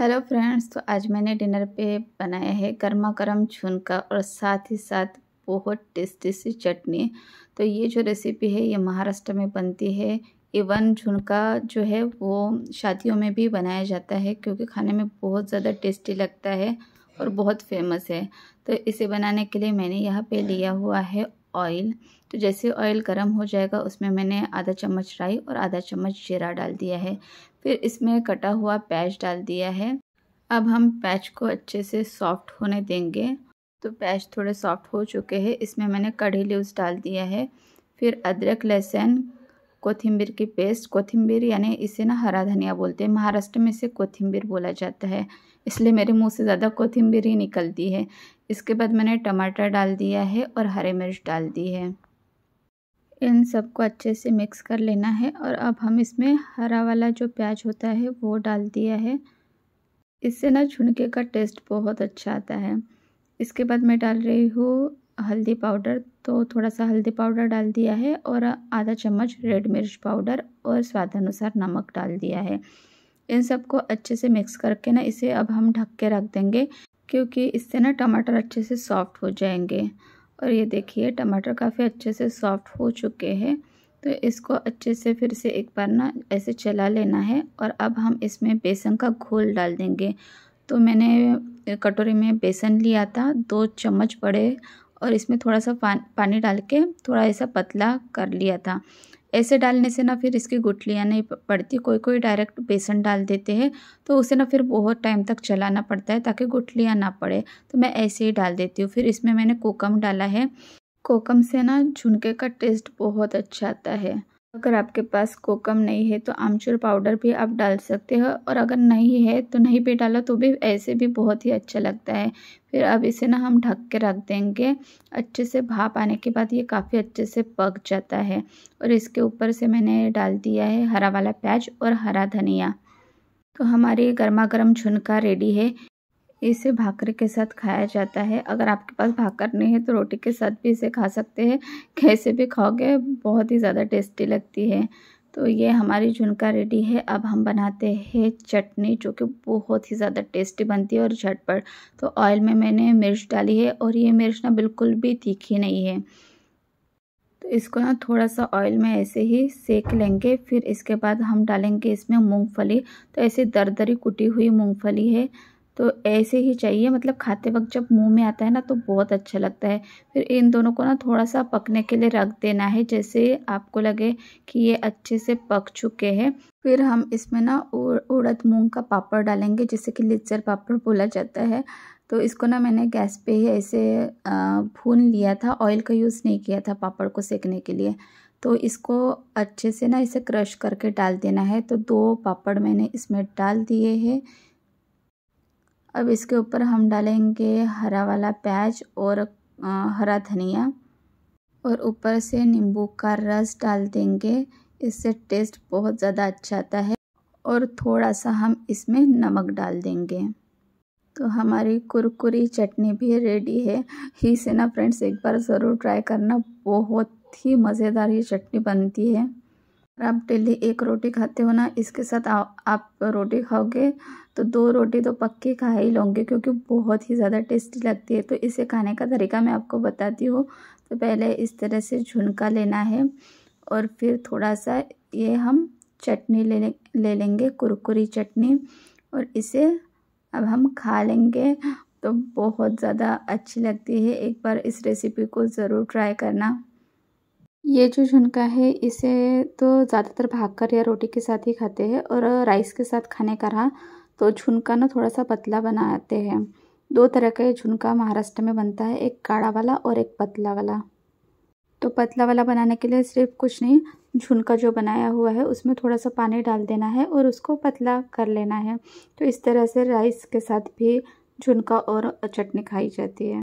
hello friends तो आज मैंने डिनर पे बनाया है गर्मा गर्म झुनका और साथ ही साथ बहुत टेस्टी सी चटनी तो ये जो रेसिपी है ये महाराष्ट्र में बनती है इवन झुनका जो है वो शादियों में भी बनाया जाता है क्योंकि खाने में बहुत ज़्यादा टेस्टी लगता है और बहुत फेमस है तो इसे बनाने के लिए मैंने यहाँ पे लिया हुआ है ऑयल तो जैसे ऑयल गर्म हो जाएगा उसमें मैंने आधा चम्मच राई और आधा चम्मच जीरा डाल दिया है फिर इसमें कटा हुआ प्याज डाल दिया है अब हम पैच को अच्छे से सॉफ्ट होने देंगे तो पैच थोड़े सॉफ्ट हो चुके हैं इसमें मैंने कढ़ी लिवस डाल दिया है फिर अदरक लहसुन कोथिम्बिर की पेस्ट कोथिम्बिर यानी इसे ना हरा धनिया बोलते हैं महाराष्ट्र में इसे कोथिम्बिर बोला जाता है इसलिए मेरे मुंह से ज़्यादा कोथिम्बिर ही निकलती है इसके बाद मैंने टमाटर डाल दिया है और हरे मिर्च डाल दी है इन सबको अच्छे से मिक्स कर लेना है और अब हम इसमें हरा वाला जो प्याज होता है वो डाल दिया है इससे ना झुनके का टेस्ट बहुत अच्छा आता है इसके बाद मैं डाल रही हूँ हल्दी पाउडर तो थोड़ा सा हल्दी पाउडर डाल दिया है और आधा चम्मच रेड मिर्च पाउडर और स्वाद अनुसार नमक डाल दिया है इन सबको अच्छे से मिक्स करके ना इसे अब हम ढक के रख देंगे क्योंकि इससे ना टमाटर अच्छे से सॉफ्ट हो जाएंगे और ये देखिए टमाटर काफ़ी अच्छे से सॉफ्ट हो चुके हैं तो इसको अच्छे से फिर से एक बार ना ऐसे चला लेना है और अब हम इसमें बेसन का घोल डाल देंगे तो मैंने कटोरी में बेसन लिया था दो चम्मच बड़े और इसमें थोड़ा सा पान पानी डाल के थोड़ा ऐसा पतला कर लिया था ऐसे डालने से ना फिर इसकी गुटलियाँ नहीं पड़ती कोई कोई डायरेक्ट बेसन डाल देते हैं तो उसे ना फिर बहुत टाइम तक चलाना पड़ता है ताकि गुटलियाँ ना पड़े तो मैं ऐसे ही डाल देती हूँ फिर इसमें मैंने कोकम डाला है कोकम से ना झुनके का टेस्ट बहुत अच्छा आता है अगर आपके पास कोकम नहीं है तो आमचूर पाउडर भी आप डाल सकते हो और अगर नहीं है तो नहीं भी डाला तो भी ऐसे भी बहुत ही अच्छा लगता है फिर अब इसे ना हम ढक के रख देंगे अच्छे से भाप आने के बाद ये काफ़ी अच्छे से पक जाता है और इसके ऊपर से मैंने डाल दिया है हरा वाला प्याज और हरा धनिया तो हमारी गर्मा गर्म झुनका रेडी है इसे भाकर के साथ खाया जाता है अगर आपके पास भाकर नहीं है तो रोटी के साथ भी इसे खा सकते हैं कैसे भी खाओगे बहुत ही ज़्यादा टेस्टी लगती है तो ये हमारी झुनका रेडी है अब हम बनाते हैं चटनी जो कि बहुत ही ज़्यादा टेस्टी बनती है और झटपट तो ऑयल में मैंने मिर्च डाली है और ये मिर्च ना बिल्कुल भी तीखी नहीं है तो इसको ना थोड़ा सा ऑयल में ऐसे ही सेक लेंगे फिर इसके बाद हम डालेंगे इसमें मूंगफली तो ऐसे दरदरी कुटी हुई मूंगफली है तो ऐसे ही चाहिए मतलब खाते वक्त जब मुंह में आता है ना तो बहुत अच्छा लगता है फिर इन दोनों को ना थोड़ा सा पकने के लिए रख देना है जैसे आपको लगे कि ये अच्छे से पक चुके हैं फिर हम इसमें ना उड़द मूंग का पापड़ डालेंगे जिसे कि लिज्जर पापड़ बोला जाता है तो इसको ना मैंने गैस पे ही ऐसे भून लिया था ऑयल का यूज़ नहीं किया था पापड़ को सेकने के लिए तो इसको अच्छे से ना इसे क्रश करके डाल देना है तो दो पापड़ मैंने इसमें डाल दिए हैं अब इसके ऊपर हम डालेंगे हरा वाला प्याज और हरा धनिया और ऊपर से नींबू का रस डाल देंगे इससे टेस्ट बहुत ज़्यादा अच्छा आता है और थोड़ा सा हम इसमें नमक डाल देंगे तो हमारी कुरकुरी चटनी भी रेडी है ही से ना फ्रेंड्स एक बार ज़रूर ट्राई करना बहुत ही मज़ेदार ये चटनी बनती है आप डेली एक रोटी खाते हो ना इसके साथ आ, आप रोटी खाओगे तो दो रोटी तो पक्की खा ही लोगे क्योंकि बहुत ही ज़्यादा टेस्टी लगती है तो इसे खाने का तरीका मैं आपको बताती हूँ तो पहले इस तरह से झुनका लेना है और फिर थोड़ा सा ये हम चटनी ले ले, ले लेंगे कुरकुरी चटनी और इसे अब हम खा लेंगे तो बहुत ज़्यादा अच्छी लगती है एक बार इस रेसिपी को ज़रूर ट्राई करना ये जो झुनका है इसे तो ज़्यादातर भाग कर या रोटी के साथ ही खाते हैं और राइस के साथ खाने का रहा तो झुनका ना थोड़ा सा पतला बनाते हैं दो तरह का ये झुनका महाराष्ट्र में बनता है एक काढ़ा वाला और एक पतला वाला तो पतला वाला बनाने के लिए सिर्फ कुछ नहीं झुनका जो बनाया हुआ है उसमें थोड़ा सा पानी डाल देना है और उसको पतला कर लेना है तो इस तरह से राइस के साथ भी झुनका और चटनी खाई जाती है